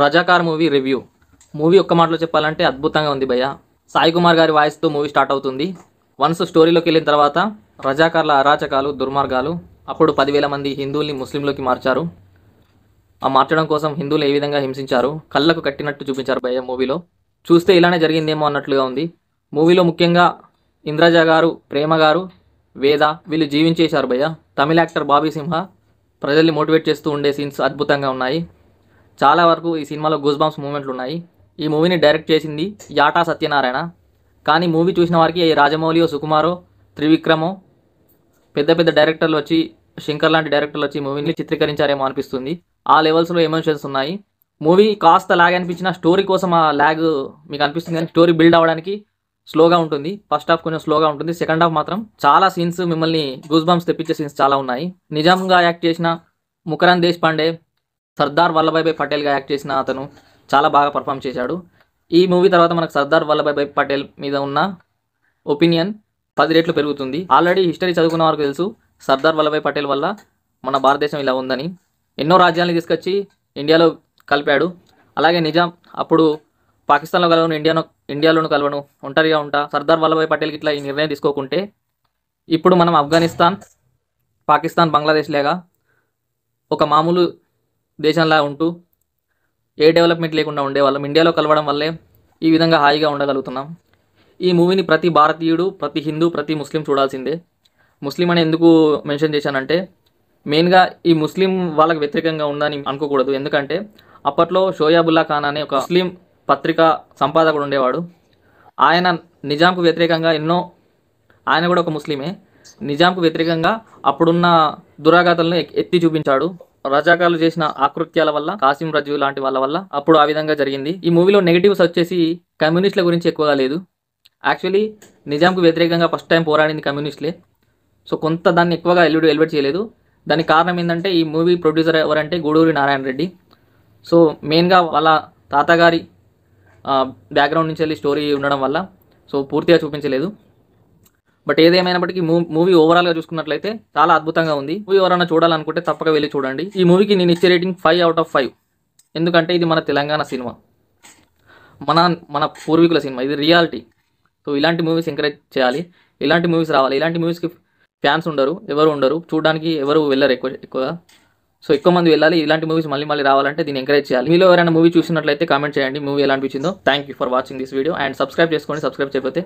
Razakar movie review movie ఒక్క మాటలో చెప్పాలంటే అద్భుతంగా ఉంది భయ్య సాయి కుమార్ గారి వాయిస్తో మూవీ స్టార్ట్ అవుతుంది వన్స్ స్టోరీలోకి వెళ్ళిన తర్వాత రజాకార్ల అరాచకాలు దుర్మార్గాలు అప్పుడు పదివేల మంది హిందువుల్ని ముస్లింలోకి మార్చారు ఆ మార్చడం కోసం హిందువులు ఏ విధంగా హింసించారు కళ్ళకు కట్టినట్టు చూపించారు భయ్య మూవీలో చూస్తే ఇలానే జరిగిందేమో అన్నట్లుగా ఉంది మూవీలో ముఖ్యంగా ఇంద్రజ గారు ప్రేమ గారు వేద వీళ్ళు జీవించేశారు భయ్య తమిళ యాక్టర్ బాబీ సింహ ప్రజల్ని మోటివేట్ చేస్తూ ఉండే సీన్స్ అద్భుతంగా ఉన్నాయి చాలా వరకు ఈ సినిమాలో గూస్ బాంబ్స్ మూమెంట్లు ఉన్నాయి ఈ మూవీని డైరెక్ట్ చేసింది యాటా సత్యనారాయణ కానీ మూవీ చూసిన వారికి రాజమౌళియో సుకుమారో త్రివిక్రమో పెద్ద పెద్ద డైరెక్టర్లు వచ్చి శంకర్ లాంటి డైరెక్టర్లు వచ్చి మూవీని చిత్రీకరించారేమో అనిపిస్తుంది ఆ లెవెల్స్లో ఎమోషన్స్ ఉన్నాయి మూవీ కాస్త లాగ్ అనిపించిన స్టోరీ కోసం ఆ ల్యాగ్ మీకు అనిపిస్తుంది కానీ స్టోరీ బిల్డ్ అవ్వడానికి స్లోగా ఉంటుంది ఫస్ట్ హాఫ్ కొంచెం స్లోగా ఉంటుంది సెకండ్ హాఫ్ మాత్రం చాలా సీన్స్ మిమ్మల్ని గూస్ బాంబ్స్ తెప్పించే సీన్స్ చాలా ఉన్నాయి నిజాంగా యాక్ట్ చేసిన ముఖరాన్ దేశ్ పాండే సర్దార్ వల్లభాయ్ పటేల్గా యాక్ట్ చేసిన అతను చాలా బాగా పర్ఫామ్ చేశాడు ఈ మూవీ తర్వాత మనకు సర్దార్ వల్లభాయ్ భాయ్ పటేల్ మీద ఉన్న ఒపీనియన్ పది రేట్లు పెరుగుతుంది ఆల్రెడీ హిస్టరీ చదువుకున్న వారికి తెలుసు సర్దార్ వల్లభాయ్ పటేల్ వల్ల మన భారతదేశం ఇలా ఉందని ఎన్నో రాజ్యాలను తీసుకొచ్చి ఇండియాలో కలిపాడు అలాగే నిజాం అప్పుడు పాకిస్తాన్లో కలవను ఇండియాను ఇండియాలోను కలవను ఒంటరిగా ఉంటా సర్దార్ వల్లభాయ్ పటేల్కి ఇట్లా ఈ నిర్ణయం తీసుకోకుంటే ఇప్పుడు మనం ఆఫ్ఘనిస్తాన్ పాకిస్తాన్ బంగ్లాదేశ్ లేగా ఒక మామూలు దేశంలా ఉంటూ ఏ డెవలప్మెంట్ లేకుండా ఉండేవాళ్ళం ఇండియాలో కలవడం వల్లే ఈ విధంగా హాయిగా ఉండగలుగుతున్నాం ఈ మూవీని ప్రతి భారతీయుడు ప్రతి హిందూ ప్రతి ముస్లిం చూడాల్సిందే ముస్లిం అని ఎందుకు మెన్షన్ చేశానంటే మెయిన్గా ఈ ముస్లిం వాళ్ళకి వ్యతిరేకంగా ఉందని అనుకోకూడదు ఎందుకంటే అప్పట్లో షోయాబుల్లా ఖాన్ అనే ఒక ముస్లిం పత్రికా సంపాదకుడు ఉండేవాడు ఆయన నిజాంకు వ్యతిరేకంగా ఎన్నో ఆయన కూడా ఒక ముస్లిమే నిజాంకు వ్యతిరేకంగా అప్పుడున్న దురాఘాతలను ఎత్తి చూపించాడు రజాకాలు చేసిన ఆకృత్యాల వల్ల కాసిం రజు లాంటి వాళ్ళ వల్ల అప్పుడు ఆ విధంగా జరిగింది ఈ మూవీలో నెగిటివ్స్ వచ్చేసి కమ్యూనిస్టుల గురించి ఎక్కువగా లేదు యాక్చువల్లీ నిజాంకు వ్యతిరేకంగా ఫస్ట్ టైం పోరాడింది కమ్యూనిస్టులే సో కొంత దాన్ని ఎక్కువగా ఎల్లుడు ఎలివేట్ చేయలేదు దానికి కారణం ఏంటంటే ఈ మూవీ ప్రొడ్యూసర్ ఎవరంటే గూడూరి నారాయణ రెడ్డి సో మెయిన్గా వాళ్ళ తాతగారి బ్యాక్గ్రౌండ్ నుంచి వెళ్ళి స్టోరీ ఉండడం వల్ల సో పూర్తిగా చూపించలేదు బట్ ఏదేమైనప్పటికీ మూవీ ఓవరాల్ గా చూసుకున్నట్లయితే చాలా అద్భుతంగా ఉంది మూవీ ఎవరైనా చూడాలనుకుంటే తప్పక వెళ్ళి చూడండి ఈ మూవీకి నేను ఇచ్చే rating five out of five ఎందుకంటే ఇది మన తెలంగాణ సినిమా మన మన పూర్వీకుల సినిమా ఇది రియాలిటీ సో ఇలాంటి మూవీస్ ఎంకరేజ్ చేయాలి ఇలాంటి మూవీస్ రావాలి ఇలాంటి మూవీస్కి ఫ్యాన్స్ ఉండరు ఎవరు ఉండరు చూడడానికి ఎవరు వెళ్ళరు ఎక్కువ ఎక్కువగా సో ఎక్కువ మంది వెళ్ళాలి ఇలాంటి మూవీస్ మళ్ళీ మళ్ళీ రావాలంటే దీన్ని ఎంకరేజ్ చేయాలి మీలో ఎవరైనా మూవీ చూసినట్లయితే కామెంట్ చేయండి మూవీ ఎలా అనిపించిందో thank you for watching this video and subscribe చేసుకోండి సబ్స్క్రైబ్ చేయకపోతే